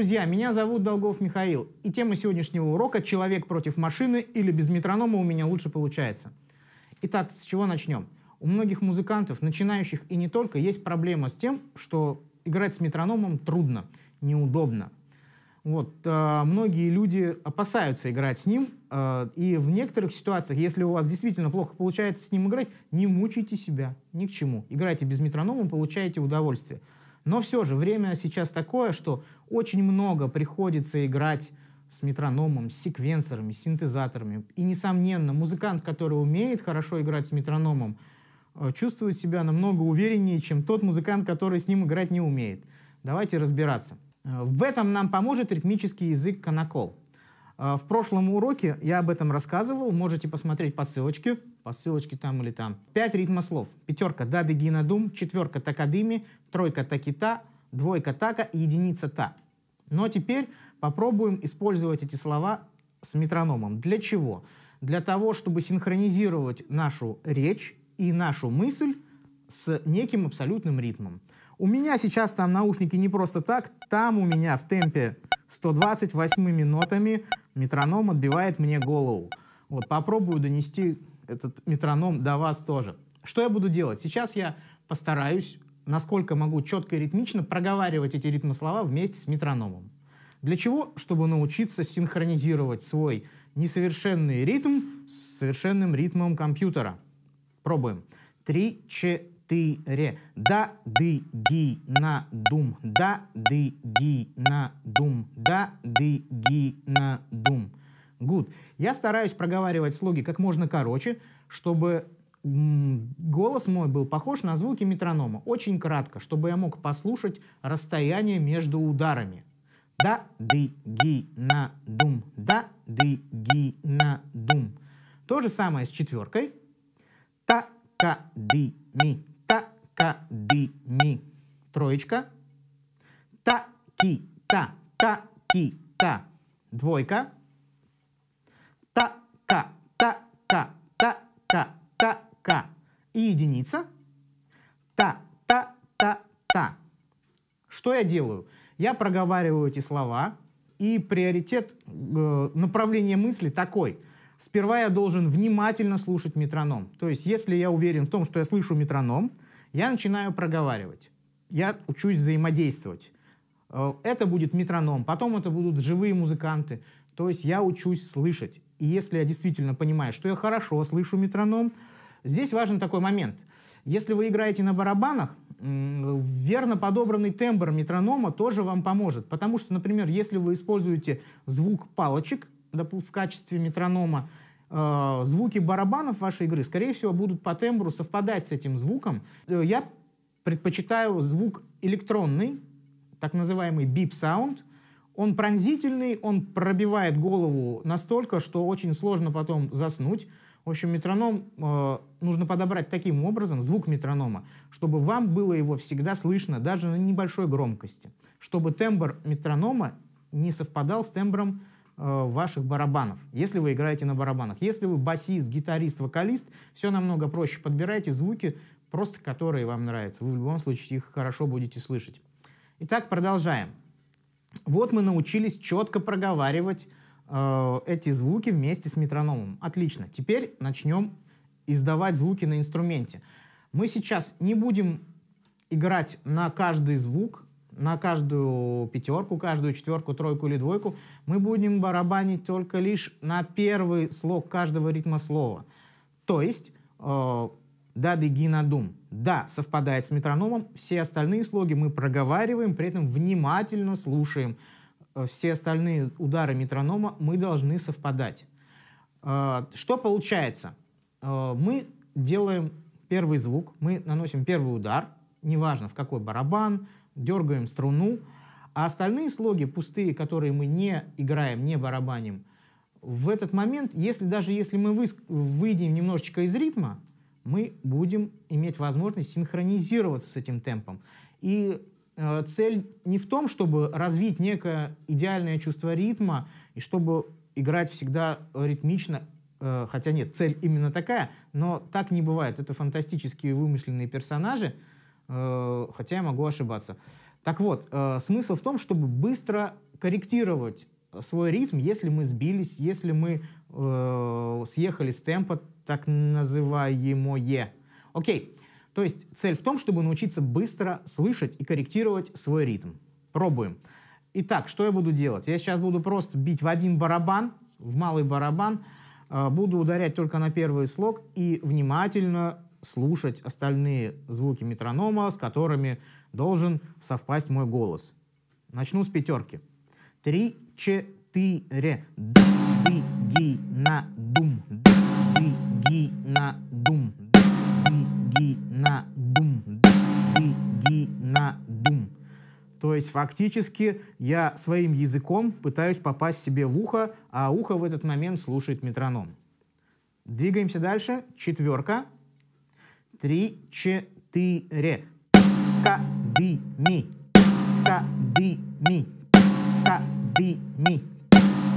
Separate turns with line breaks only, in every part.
друзья, меня зовут Долгов Михаил, и тема сегодняшнего урока «Человек против машины» или «Без метронома у меня лучше получается». Итак, с чего начнем? У многих музыкантов, начинающих и не только, есть проблема с тем, что играть с метрономом трудно, неудобно. Вот, э, многие люди опасаются играть с ним, э, и в некоторых ситуациях, если у вас действительно плохо получается с ним играть, не мучайте себя ни к чему. Играйте без метронома, получаете удовольствие. Но все же время сейчас такое, что очень много приходится играть с метрономом, с секвенсорами, с синтезаторами. И, несомненно, музыкант, который умеет хорошо играть с метрономом, э, чувствует себя намного увереннее, чем тот музыкант, который с ним играть не умеет. Давайте разбираться. Э, в этом нам поможет ритмический язык канакол. А, в прошлом уроке я об этом рассказывал, можете посмотреть по ссылочке, по ссылочке там или там. Пять ритмослов. Пятерка да ды дегина дум, четверка такадыми, тройка такита, двойка така и единица та. Но теперь попробуем использовать эти слова с метрономом. Для чего? Для того, чтобы синхронизировать нашу речь и нашу мысль с неким абсолютным ритмом. У меня сейчас там наушники не просто так, там у меня в темпе 128 нотами метроном отбивает мне голову. Вот, попробую донести этот метроном до вас тоже. Что я буду делать? Сейчас я постараюсь, насколько могу четко и ритмично, проговаривать эти ритмослова вместе с метрономом. Для чего? Чтобы научиться синхронизировать свой несовершенный ритм с совершенным ритмом компьютера. Пробуем. 3, 4 ты ре да ды ги на дум да ды ги на дум да ды ги на дум Гуд. я стараюсь проговаривать слоги как можно короче чтобы голос мой был похож на звуки метронома очень кратко чтобы я мог послушать расстояние между ударами да ды ги на дум да ды ги на дум то же самое с четверкой та ка ды ми та, ди, ми. Троечка. Та, ки, та, та, ки, та. Двойка. Та, ка, та, ка, та, ка, та, ка. И единица. Та, та, та, та. Что я делаю? Я проговариваю эти слова, и приоритет э, направления мысли такой. Сперва я должен внимательно слушать метроном. То есть, если я уверен в том, что я слышу метроном, я начинаю проговаривать. Я учусь взаимодействовать. Э, это будет метроном, потом это будут живые музыканты. То есть я учусь слышать. И если я действительно понимаю, что я хорошо слышу метроном, здесь важен такой момент. Если вы играете на барабанах, верно подобранный тембр метронома тоже вам поможет. Потому что, например, если вы используете звук палочек в качестве метронома, а, звуки барабанов вашей игры, скорее всего, будут по тембру совпадать с этим звуком. Э, я предпочитаю звук электронный, так называемый бип-саунд. Он пронзительный, он пробивает голову настолько, что очень сложно потом заснуть. В общем, метроном э, нужно подобрать таким образом, звук метронома, чтобы вам было его всегда слышно, даже на небольшой громкости, чтобы тембр метронома не совпадал с тембром Э, ваших барабанов, если вы играете на барабанах. Если вы басист, гитарист, вокалист, все намного проще. Подбирайте звуки, просто которые вам нравятся. Вы в любом случае их хорошо будете слышать. Итак, продолжаем. Вот мы научились четко проговаривать э, эти звуки вместе с метрономом. Отлично. Теперь начнем издавать звуки на инструменте. Мы сейчас не будем играть на каждый звук, на каждую пятерку, каждую четверку, тройку или двойку мы будем барабанить только лишь на первый слог каждого ритма слова. То есть э, да, деги на дум. Да, совпадает с метрономом, все остальные слоги мы проговариваем, при этом внимательно слушаем. Э, все остальные удары метронома мы должны совпадать. Э, что получается? Э, мы делаем первый звук, мы наносим первый удар, неважно в какой барабан, дергаем струну, а остальные слоги пустые, которые мы не играем, не барабаним, в этот момент, если даже если мы вы, выйдем немножечко из ритма, мы будем иметь возможность синхронизироваться с этим темпом. И э, цель не в том, чтобы развить некое идеальное чувство ритма и чтобы играть всегда ритмично, э, хотя нет, цель именно такая, но так не бывает. Это фантастические вымышленные персонажи, Э, хотя я могу ошибаться. Так вот, э, смысл в том, чтобы быстро корректировать свой ритм, если мы сбились, если мы э, съехали с темпа, так называемое. Окей, то есть цель в том, чтобы научиться быстро слышать и корректировать свой ритм. Пробуем. Итак, что я буду делать? Я сейчас буду просто бить в один барабан, в малый барабан, буду ударять только на первый слог и внимательно слушать остальные звуки метронома, с которыми должен совпасть мой голос. Начну с пятерки. Три, четыре. Ды, ги, на, дум. Ды, ги, на, дум. Ды, ги, на, дум. Ды, ги, на, дум. То есть фактически я своим языком пытаюсь попасть себе в ухо, а ухо в этот момент слушает метроном. Двигаемся дальше. Четверка три, четыре. Кабими, кабими, кабими,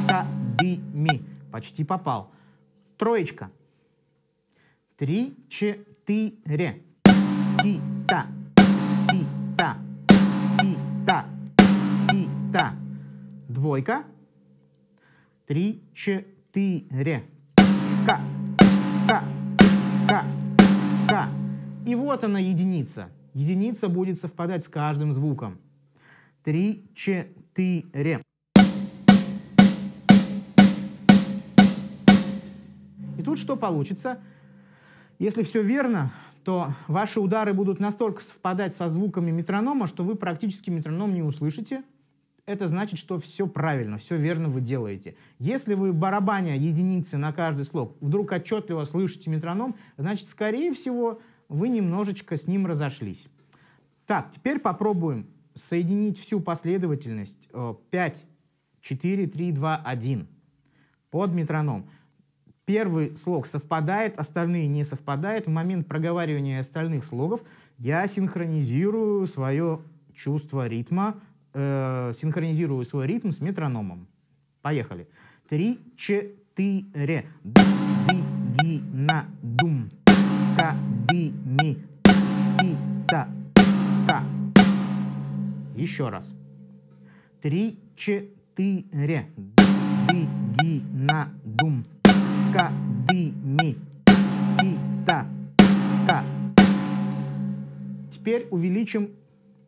кабими. Почти попал. Троечка. Три, четыре. Кита, кита, кита, кита. Двойка. Три, четыре. Ка, ка, ка. И вот она единица. Единица будет совпадать с каждым звуком. Три, четыре. И тут что получится? Если все верно, то ваши удары будут настолько совпадать со звуками метронома, что вы практически метроном не услышите. Это значит, что все правильно, все верно вы делаете. Если вы барабаня единицы на каждый слог вдруг отчетливо слышите метроном, значит, скорее всего, вы немножечко с ним разошлись. Так, теперь попробуем соединить всю последовательность 5, 4, 3, 2, 1 под метроном. Первый слог совпадает, остальные не совпадают. В момент проговаривания остальных слогов я синхронизирую свое чувство ритма, э, синхронизирую свой ритм с метрономом. Поехали. Три, четыре. Ди, Еще раз. Три, четыре. Ди, ги, на, дум. Ка, ди, ми. Ти, та, ка. Теперь увеличим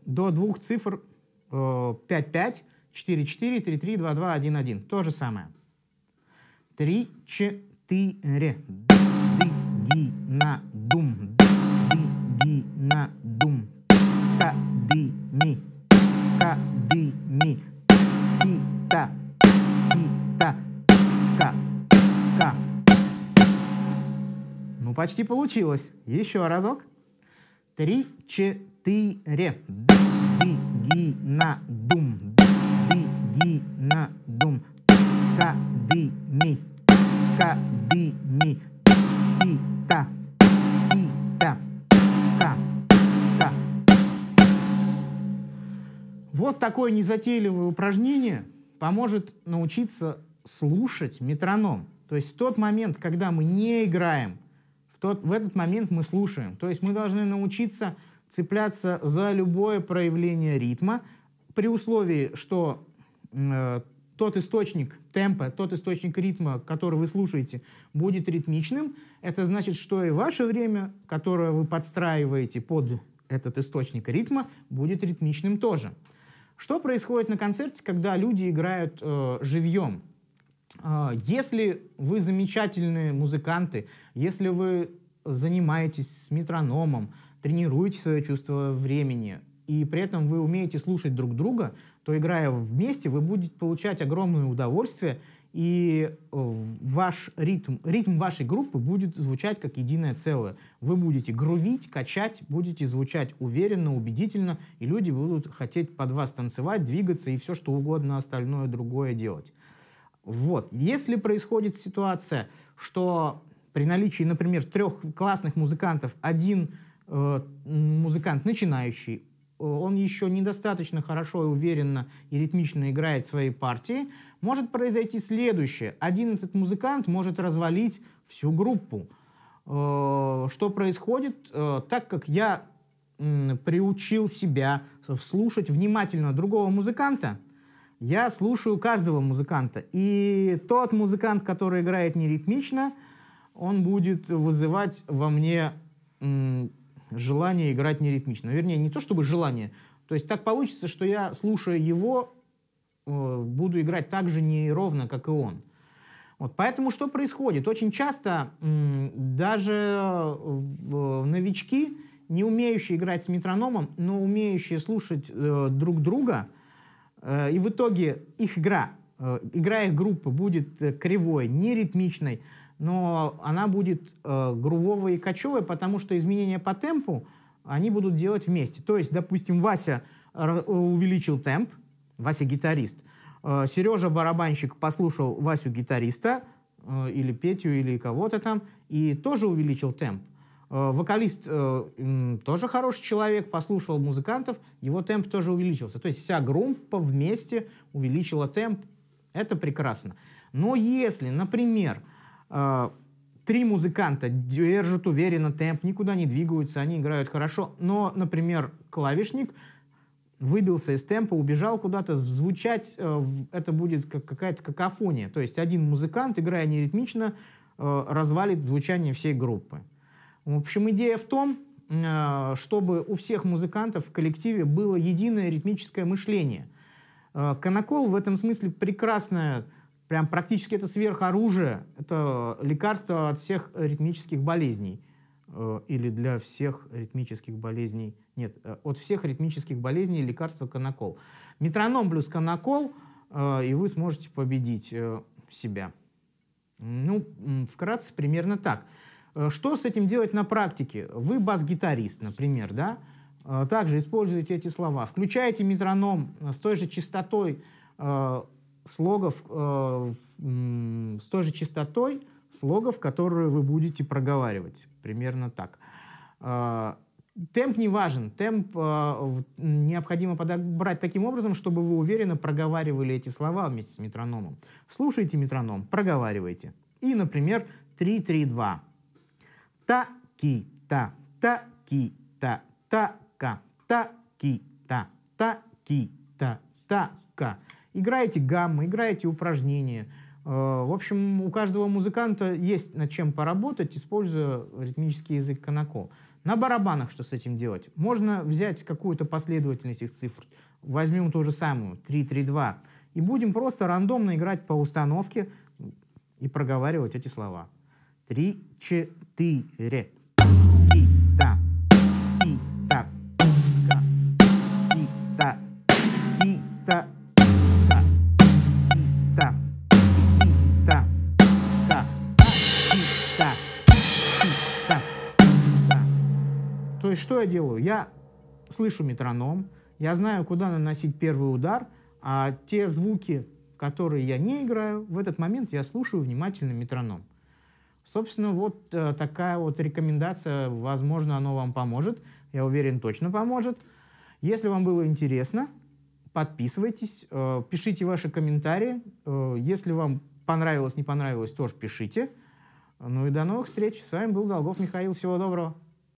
до двух цифр 5, 5, 4, 4, 3, 3, 2, 2, 1, 1. То же самое. 3, 4. Ди, ги, на, дум. Ди, ги, на, дум. ми, ди, та, ди, та, ка, ка. Ну, почти получилось. Еще разок. Три, четыре. Ди, ги, на, дум. Ди, ги, на, дум. Ка, ди, ми. Ка, ди, ми. Вот такое незатейливое упражнение поможет научиться слушать метроном. То есть в тот момент, когда мы не играем, в, тот, в этот момент мы слушаем. То есть мы должны научиться цепляться за любое проявление ритма при условии, что э, тот источник темпа, тот источник ритма, который вы слушаете, будет ритмичным. Это значит, что и ваше время, которое вы подстраиваете под этот источник ритма, будет ритмичным тоже. Что происходит на концерте, когда люди играют э, живьем? Э, если вы замечательные музыканты, если вы занимаетесь с метрономом, тренируете свое чувство времени, и при этом вы умеете слушать друг друга, то играя вместе, вы будете получать огромное удовольствие и ваш ритм, ритм вашей группы будет звучать как единое целое. Вы будете грувить, качать, будете звучать уверенно, убедительно, и люди будут хотеть под вас танцевать, двигаться и все что угодно остальное другое делать. Вот. Если происходит ситуация, что при наличии, например, трех классных музыкантов, один э, музыкант начинающий, он еще недостаточно хорошо и уверенно и ритмично играет свои партии, может произойти следующее. Один этот музыкант может развалить всю группу. Э, что происходит? Э, так как я приучил себя слушать внимательно другого музыканта, я слушаю каждого музыканта. И тот музыкант, который играет неритмично, он будет вызывать во мне желание играть неритмично. Вернее, не то чтобы желание. То есть так получится, что я, слушая его, э, буду играть так же неровно, как и он. Вот, поэтому что происходит? Очень часто даже э, э, новички, не умеющие играть с метрономом, но умеющие слушать друг друга, и в итоге их игра, игра их группы будет кривой, неритмичной, но она будет э, грувовая и кочевая, потому что изменения по темпу они будут делать вместе. То есть, допустим, Вася э, увеличил темп, Вася гитарист, э, Сережа барабанщик послушал Васю гитариста э, или Петю или кого-то там и тоже увеличил темп. Э, вокалист э, тоже хороший человек, послушал музыкантов, его темп тоже увеличился. То есть вся группа вместе увеличила темп. Это прекрасно. Но если, например, э, а, три музыканта держат уверенно темп, никуда не двигаются, они играют хорошо. Но, например, клавишник выбился из темпа, убежал куда-то, звучать э, это будет как какая-то какофония. То есть один музыкант, играя неритмично, э, развалит звучание всей группы. В общем, идея в том, э, чтобы у всех музыкантов в коллективе было единое ритмическое мышление. Конокол в этом смысле прекрасная Прям практически это сверхоружие, это лекарство от всех ритмических болезней. Э, или для всех ритмических болезней. Нет, э, от всех ритмических болезней лекарство канакол. Метроном плюс канакол, э, и вы сможете победить себя. Ну, вкратце примерно так. Что с этим делать на практике? Вы бас-гитарист, например, да? Также используете эти слова. Включаете метроном с той же частотой, слогов э, с той же частотой слогов, которые вы будете проговаривать. Примерно так. Э, темп не важен. Темп э, необходимо подобрать таким образом, чтобы вы уверенно проговаривали эти слова вместе с метрономом. Слушайте метроном, проговаривайте. И, например, 3-3-2. Та-ки-та, та-ки-та, та-ка, та-ки-та, та-ки-та, та-ка. -та -та -та -та -та -та -та -та играете гаммы, играете упражнения. Э, в общем, у каждого музыканта есть над чем поработать, используя ритмический язык Канако. На барабанах что с этим делать? Можно взять какую-то последовательность их цифр. Возьмем ту же самую, 3-3-2. И будем просто рандомно играть по установке и проговаривать эти слова. 3-4. я делаю? Я слышу метроном, я знаю, куда наносить первый удар, а те звуки, которые я не играю, в этот момент я слушаю внимательно метроном. Собственно, вот э, такая вот рекомендация, возможно, она вам поможет. Я уверен, точно поможет. Если вам было интересно, подписывайтесь, э, пишите ваши комментарии. Э, если вам понравилось, не понравилось, тоже пишите. Ну и до новых встреч. С вами был Долгов Михаил. Всего доброго.